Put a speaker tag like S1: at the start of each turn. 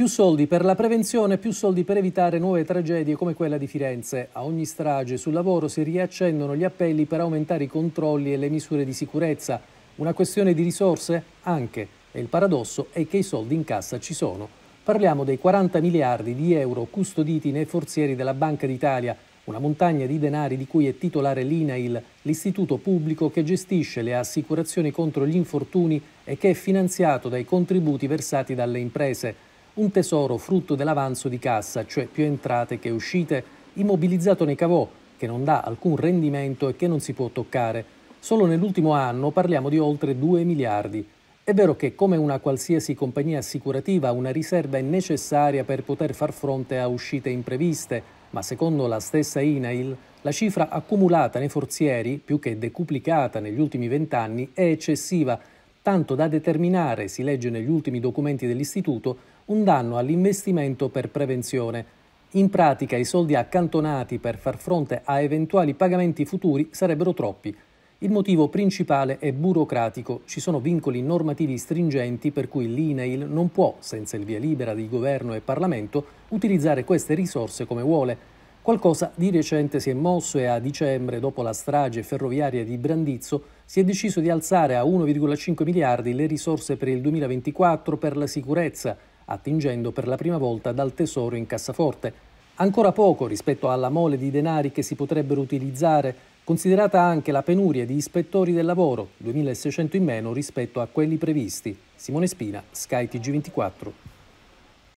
S1: Più soldi per la prevenzione, più soldi per evitare nuove tragedie come quella di Firenze. A ogni strage sul lavoro si riaccendono gli appelli per aumentare i controlli e le misure di sicurezza. Una questione di risorse? Anche. E il paradosso è che i soldi in cassa ci sono. Parliamo dei 40 miliardi di euro custoditi nei forzieri della Banca d'Italia, una montagna di denari di cui è titolare l'INAIL, l'istituto pubblico che gestisce le assicurazioni contro gli infortuni e che è finanziato dai contributi versati dalle imprese un tesoro frutto dell'avanzo di cassa, cioè più entrate che uscite, immobilizzato nei cavò, che non dà alcun rendimento e che non si può toccare. Solo nell'ultimo anno parliamo di oltre 2 miliardi. È vero che, come una qualsiasi compagnia assicurativa, una riserva è necessaria per poter far fronte a uscite impreviste, ma secondo la stessa INAIL, la cifra accumulata nei forzieri, più che decuplicata negli ultimi vent'anni, è eccessiva tanto da determinare, si legge negli ultimi documenti dell'Istituto, un danno all'investimento per prevenzione. In pratica i soldi accantonati per far fronte a eventuali pagamenti futuri sarebbero troppi. Il motivo principale è burocratico, ci sono vincoli normativi stringenti per cui l'INAIL non può, senza il via libera di governo e Parlamento, utilizzare queste risorse come vuole. Qualcosa di recente si è mosso e a dicembre, dopo la strage ferroviaria di Brandizzo, si è deciso di alzare a 1,5 miliardi le risorse per il 2024 per la sicurezza, attingendo per la prima volta dal tesoro in cassaforte. Ancora poco rispetto alla mole di denari che si potrebbero utilizzare, considerata anche la penuria di ispettori del lavoro, 2.600 in meno rispetto a quelli previsti. Simone Spina, Sky TG24.